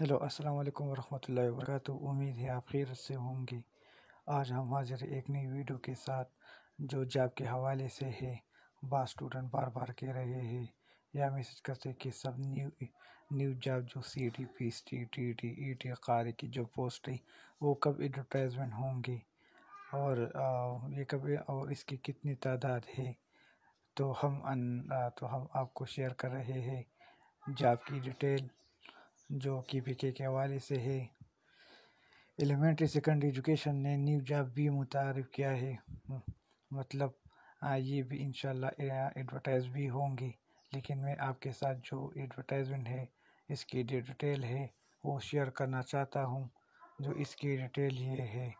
hello अस्सलाम वालेकुम वरहमतुल्लाहि वबरकत उम्मीद है आप खैर से होंगे आज हम हाजिर एक नई वीडियो के साथ जो जॉब के हवाले से है बा स्टूडेंट बार बार कह रहे हैं या मैसेज करते कि सब न्यू न्यू जॉब जो C D P T T T E T कार की जो पोस्ट है वो कब एडवर्टाइजमेंट होंगी और आ, ये कब और इसकी कितनी तादाद है तो हम अन, आ, तो हम आपको शेयर कर रहे हैं जॉब की डिटेल जो कि पी के हवाले से है एलिमेंट्री सेकेंडरी एजुकेशन ने न्यू जॉब भी मुतारफ़ किया है हम्म, मतलब ये भी इन एडवर्टाइज भी होंगी लेकिन मैं आपके साथ जो एडवर्टाइजमेंट है इसकी डिटेल है वो शेयर करना चाहता हूँ जो इसकी डिटेल ये है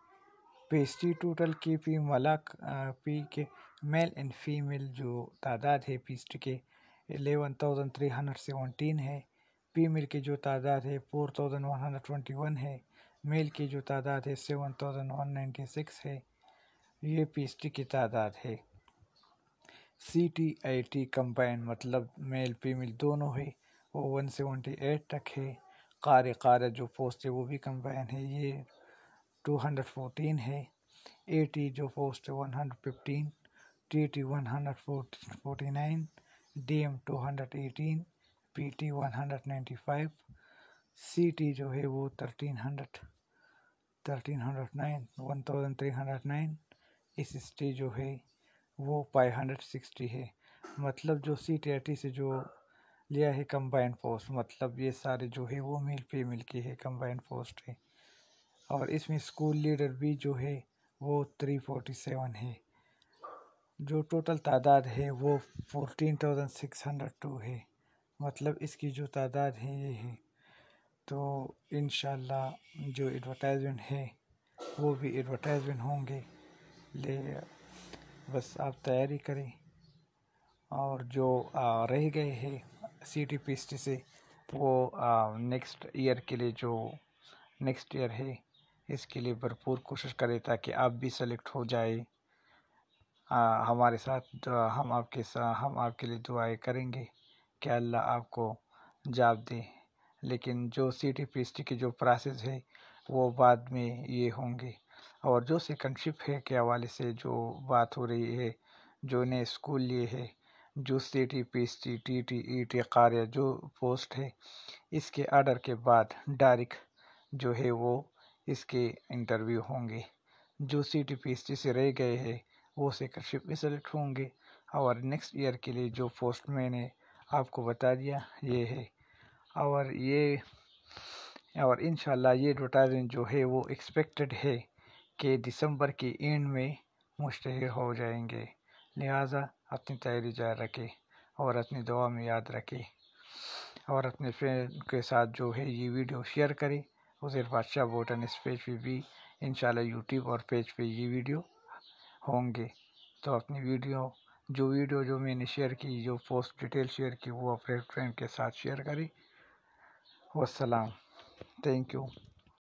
पेस्टी टोटल की पी मलक पी के मेल एंड फीमेल जो तादाद है पीस्ट के eleven thousand three hundred seventeen है फीमेल की जो तादाद है four thousand one hundred twenty one है मेल की जो तादाद है seven thousand one ninety six है ये टी की तादाद है C T I T combine मतलब मेल फीमेल दोनों है वो वन सेवेंटी एट तक है कार कार जो पोस्ट है वो भी कम्बाइन है ये टू हंड्रेड फोर्टीन है ए टी जो पोस्ट है one hundred fifteen T T one hundred forty nine D M two hundred eighteen P T one hundred ninety five C T जो है वो thirteen hundred thirteen hundred nine one thousand three hundred nine S S T जो है वो five hundred sixty है मतलब जो C T R T से जो लिया है कंबाइंड पोस्ट मतलब ये सारे जो है वो मिल पे मिल के है कंबाइंड पोस्ट है और इसमें स्कूल लीडर भी जो है वो थ्री फोर्टी सेवन है जो टोटल तादाद है वो fourteen thousand six hundred two है मतलब इसकी जो तादाद है ये है तो इन जो एडवर्टाइजमेंट है वो भी एडवर्टाइजमेंट होंगे ले बस आप तैयारी करें और जो आ, रह गए हैं C T P S T से वो नेक्स्ट ईयर के लिए जो नेक्स्ट ईयर है इसके लिए भरपूर कोशिश करें ताकि आप भी सेलेक्ट हो जाए आ, हमारे साथ हम आपके साथ हम आपके लिए दुआएं करेंगे कि अल्लाह आपको जाप दे लेकिन जो C T P S T की जो प्रोसेस है वो बाद में ये होंगे और जो सेकंड है के हवाले से जो बात हो रही है जो नए स्कूल लिए है जो C T P S T T T E T कार्य जो पोस्ट है इसके आर्डर के बाद डायरेक्ट जो है वो इसके इंटरव्यू होंगे जो C T P S T से रह गए हैं वो सेकंड शिफ्ट में सेलेक्ट होंगे और नेक्स्ट ईयर के लिए जो पोस्ट मैंने आपको बता दिया ये है और ये और इन ये एडवर्टाइजमेंट जो है वो एक्सपेक्टेड है कि दिसंबर के एंड में मुश्तहर हो जाएंगे लिहाजा अपनी तैयारी जारी रखें और अपनी दुआ में याद रखें और अपने फ्रेंड के साथ जो है ये वीडियो शेयर करें उजैर बादशाह बोटन इस पेज पर भी इन शूट्यूब और पेज पे ये वीडियो होंगे तो अपनी वीडियो जो वीडियो जो मैंने शेयर की जो पोस्ट डिटेल शेयर की वो अपने फ्रेंड के साथ शेयर करी वसलाम थैंक यू